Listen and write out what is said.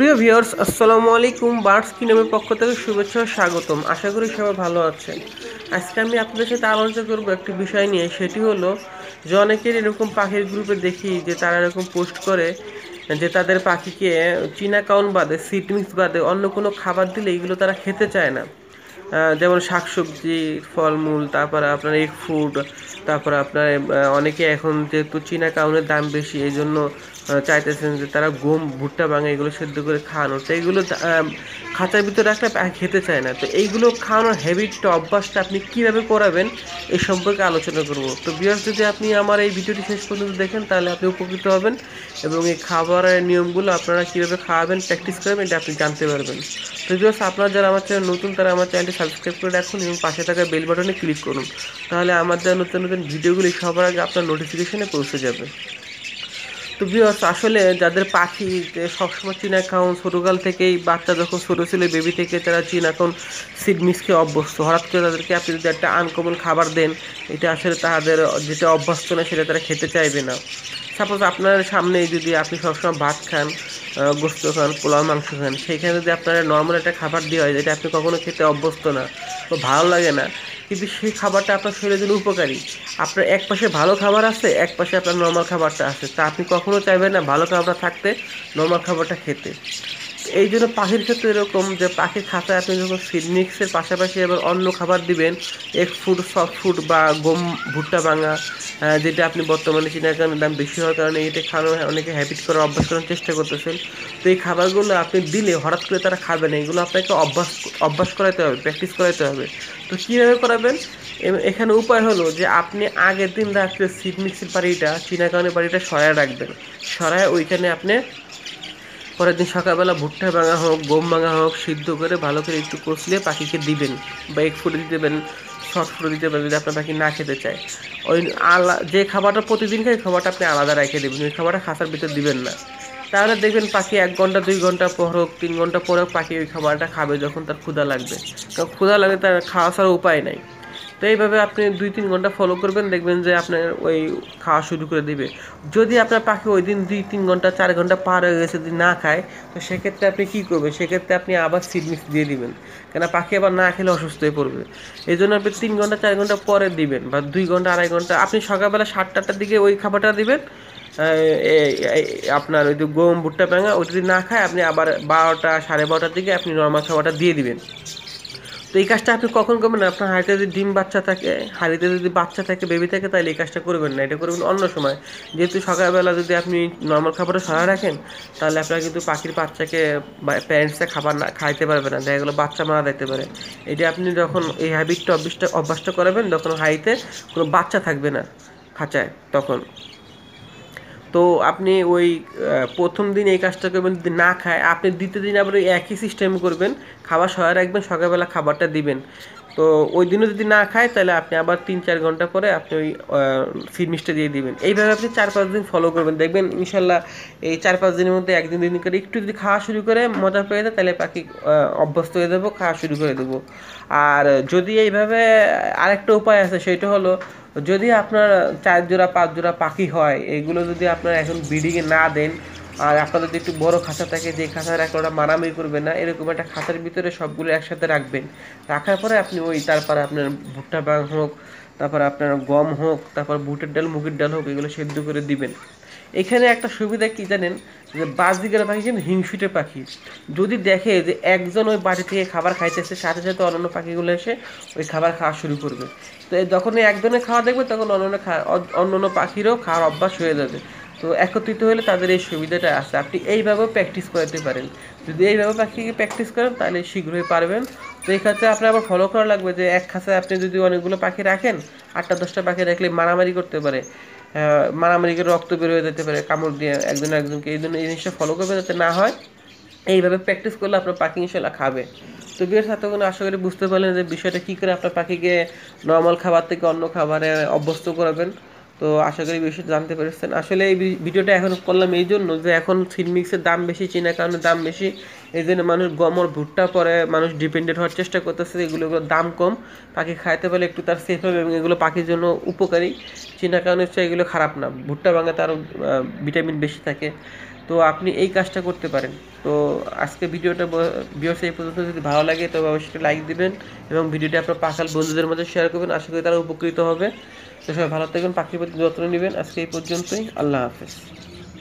প্রিয় ভিউয়ার্স আসসালামু আলাইকুম বার্ডস কিনমের পক্ষ থেকে শুভেচ্ছা স্বাগতম আশা করি সবাই ভালো আছেন আজকে আমি আপনাদের সাথে আলোচনা করব একটি বিষয় নিয়ে সেটি হলো যে অনেকের এরকম পাখির গ্রুপে দেখি যে তারা এরকম পোস্ট করে যে তাদের পাখিকে চীনা কাউন বাদে সিটমিক্স বাদে অন্য কোনো খাবার দিলে এগুলো তারা খেতে চায় না যেমন শাকসবজি ফলমূল তারপরে আপনার এগ ফুড তারপরে আপনার অনেকে এখন যেহেতু চীনা কাউনের দাম বেশি এই জন্য চাইতেছেন যে তারা গম ভুট্টা ভাঙা এগুলো সেদ্ধ করে খাওয়ানো তো এগুলো খাঁচার ভিতরে রাখলে খেতে চায় না তো এইগুলো খাওয়ানোর হ্যাবিটটা অভ্যাসটা আপনি কীভাবে করাবেন এ সম্পর্কে আলোচনা করব তো বিয়াস যদি আপনি আমার এই ভিডিওটি শেষ পর্যন্ত দেখেন তাহলে আপনি উপকৃত হবেন এবং এই খাবারের নিয়মগুলো আপনারা কীভাবে খাওয়াবেন প্র্যাকটিস করবেন এটা আপনি জানতে পারবেন তো বিয়াস আপনারা যারা আমার চ্যানেল নতুন তারা আমার চ্যানেলটি সাবস্ক্রাইব করে রাখুন এবং পাশে থাকা বেল বাটনে ক্লিক করুন তাহলে আমার যারা নতুন নতুন ভিডিওগুলি সবার আগে আপনার নোটিফিকেশনে পৌঁছে যাবে তো বিহস আসলে যাদের পাখি যে সবসময় চীনা খাওয়ান ছোটোকাল থেকেই বাচ্চা যখন ছোটো ছিল বেবি থেকে তারা চীনা খাউন সিডমিস খেয়ে অভ্যস্ত হঠাৎ করে তাদেরকে আপনি যদি একটা আনকমন খাবার দেন এটা আসলে তাদের যেটা অভ্যস্ত না সেটা তারা খেতে চাইবে না সাপোজ আপনার সামনে যদি আপনি সবসময় ভাত খান গোস্ত খান পোলাও মাংস খান সেইখানে যদি আপনারা নর্মাল একটা খাবার দেওয়া হয় যেটা আপনি কখনো খেতে অভ্যস্ত না তো ভালো লাগে না কিন্তু সেই খাবারটা আপনার শরীরের জন্য উপকারী আপনার এক পাশে ভালো খাবার আছে এক পাশে আপনার নর্মাল খাবারটা আছে তা আপনি কখনো চাইবেন না ভালো খাবারটা থাকতে নর্মাল খাবারটা খেতে এই জন্য পাখির ক্ষেত্রে এরকম যে পাখির খাতায় আপনি যখন ফিড মিক্সের পাশাপাশি এবার অন্য খাবার দিবেন এক ফুড সফট ফুড বা গম ভুট্টা ভাঙা যেটা আপনি বর্তমানে কারণে দাম বেশি হওয়ার কারণে এটা খাওয়ানো অনেকে হ্যাবিট করার অভ্যাস করার চেষ্টা করতেছেন তো এই খাবারগুলো আপনি দিলে হঠাৎ করে তারা খাবে না এগুলো আপনাকে অভ্যাস অভ্যাস করাতে হবে প্র্যাকটিস করাতে হবে তো কীভাবে করাবেন এখানে উপায় হলো যে আপনি আগের দিন রাত্রে সিড মিক্সের বাড়িটা চিনাকানের বাড়িটা সরায় রাখবেন সরায় ওইখানে আপনি পরের দিন সকালবেলা ভুট্টা ভাঙা হোক গম ভাঙা হোক সিদ্ধ করে ভালো করে একটু কষলে পাখিকে দিবেন বা এক ফুটে দিতে পারেন শর্ট ফুটে দিতে পারেন যদি আপনার পাখি না খেতে চায় ওই আলা যে খাবারটা প্রতিদিন খাই খাবারটা আপনি আলাদা রেখে দেবেন ওই খাবারটা খাঁচার ভিতরে দিবেন না তাহলে দেখবেন পাখি এক ঘন্টা দুই ঘন্টা পর হোক তিন ঘন্টা পর হোক পাখি ওই খাবারটা খাবে যখন তার ক্ষুধা লাগবে কারণ ক্ষুধা লাগলে তার খাওয়া ছাড়া উপায় নাই তো এইভাবে আপনি দুই তিন ঘন্টা ফলো করবেন দেখবেন যে আপনার ওই খাওয়া শুরু করে দিবে যদি আপনার পাখি ওই দিন দুই তিন ঘন্টা চার ঘন্টা পার হয়ে গেছে যদি না খায় তো সেক্ষেত্রে আপনি কী করবেন সেক্ষেত্রে আপনি আবার সিড মিক্স দিয়ে দিবেন কেন পাখি আবার না খেলে অসুস্থ হয়ে পড়বে এই জন্য আপনি তিন ঘন্টা চার ঘন্টা পরে দিবেন বা দুই ঘন্টা আড়াই ঘন্টা আপনি সকালবেলা সাতটা আটটার দিকে ওই খাবারটা দিবেন আপনার ওই যে গম ভুট্টা প্যাঙা ওই যদি না খায় আপনি আবার বারোটা সাড়ে বারোটার দিকে আপনি নর্মাল খাবারটা দিয়ে দিবেন তো এই কাজটা আপনি কখন করবেন আপনার হাড়িতে যদি ডিম বাচ্চা থাকে হাড়িতে যদি বাচ্চা থাকে বেবি থাকে তাহলে এই কাজটা করবেন না এটা করবেন অন্য সময় যেহেতু সকালবেলা যদি আপনি নর্মাল খাবারে সারা রাখেন তাহলে আপনারা কিন্তু পাখির বাচ্চাকে প্যারেন্টসে খাবার না খাইতে পারবে না দেখা গেলো বাচ্চা মারা যেতে পারে এটা আপনি যখন এই হ্যাবিটটা অভ্যাসটা অভ্যাসটা করাবেন তখন হাড়িতে কোনো বাচ্চা থাকবে না খাঁচায় তখন তো আপনি ওই প্রথম দিন এই কাজটা করবেন যদি না খায় আপনি দ্বিতীয় দিন আবার ওই একই সিস্টেম করবেন খাবার সহায় রাখবেন সকালবেলা খাবারটা দিবেন তো ওই দিনও যদি না খায় তাহলে আপনি আবার তিন চার ঘন্টা পরে আপনি ওই ফিরমিশটা দিয়ে দিবেন এইভাবে আপনি চার পাঁচ দিন ফলো করবেন দেখবেন ইনশাল্লাহ এই চার পাঁচ দিনের মধ্যে একদিন দিন করে একটু যদি খাওয়া শুরু করে মজা পেয়ে যায় তাহলে পাখি অভ্যস্ত হয়ে দেবো খাওয়া শুরু করে দেবো আর যদি এইভাবে আরেকটা উপায় আছে সেটা হলো যদি আপনার চার জোড়া পাঁচ জোড়া পাখি হয় এগুলো যদি আপনার এখন ব্রিডিংয়ে না দেন আর আপনাদের একটু বড় খাঁচা থাকে যে খাঁচা রাখলে ওরা মারামারি করবে না এরকম একটা খাঁচার ভিতরে সবগুলো একসাথে রাখবেন রাখার পরে আপনি ওই তারপরে আপনার ভুট্টা বাং হোক তারপর আপনার গম হোক তারপর বুটের ডাল মুগের ডাল হোক এগুলো সেদ্ধ করে দিবেন এখানে একটা সুবিধা কি জানেন যে দিকের পাখি যেন হিংসুটে পাখি যদি দেখে যে একজন ওই বাড়ি থেকে খাবার খাইতেছে সাথে সাথে অন্যান্য পাখিগুলো এসে ওই খাবার খাওয়া শুরু করবে তো যখন একজনে খাওয়া দেখবে তখন অন্যান্য অন্যান্য পাখিরও খাওয়ার অভ্যাস হয়ে যাবে তো একত্রিত হলে তাদের এই সুবিধাটা আছে আপনি এইভাবেও প্র্যাকটিস করাতে পারেন যদি এইভাবে পাখিকে প্র্যাকটিস করেন তাহলে শীঘ্রই পারবেন তো এই ক্ষেত্রে আপনার আবার ফলো করা লাগবে যে এক খাঁচায় আপনি যদি অনেকগুলো পাখি রাখেন আটটা দশটা পাখি রাখলে মারামারি করতে পারে মারামারি করে রক্ত বের হয়ে যেতে পারে কামড় দিয়ে একজন একজনকে এই জন্য এই জিনিসটা ফলো করবে যাতে না হয় এইভাবে প্র্যাকটিস করলে আপনার পাখি ইনশাল্লাহ খাবে তো বিয়ের কোনো আশা করি বুঝতে পারলেন যে বিষয়টা কী করে আপনার পাখিকে নর্মাল খাবার থেকে অন্য খাবারে অভ্যস্ত করাবেন তো আশা করি বিষয়ে জানতে পেরেছেন আসলে এই ভিডিওটা এখন করলাম এই জন্য যে এখন ফিনমিক্সের দাম বেশি চিনা কারণে দাম বেশি এই জন্য মানুষ গম ভুট্টা পরে মানুষ ডিপেন্ডেন্ট হওয়ার চেষ্টা করতেছে এগুলো দাম কম পাখি খাইতে পারলে একটু তার সেফ হবে এবং এগুলো পাখির জন্য উপকারী চিনা কারণে হচ্ছে এগুলো খারাপ না ভুট্টা ভাঙে তারও ভিটামিন বেশি থাকে তো আপনি এই কাজটা করতে পারেন তো আজকে ভিডিওটা বিয়স এই পর্যন্ত যদি ভালো লাগে তবে অবশ্যই লাইক দিবেন এবং ভিডিওটি আপনার পাখাল বন্ধুদের মধ্যে শেয়ার করবেন আশা করি তারা উপকৃত হবে তো সবাই ভালো থাকবেন পাখির প্রতি যত্ন নেবেন আজকে এই পর্যন্তই আল্লাহ হাফেজ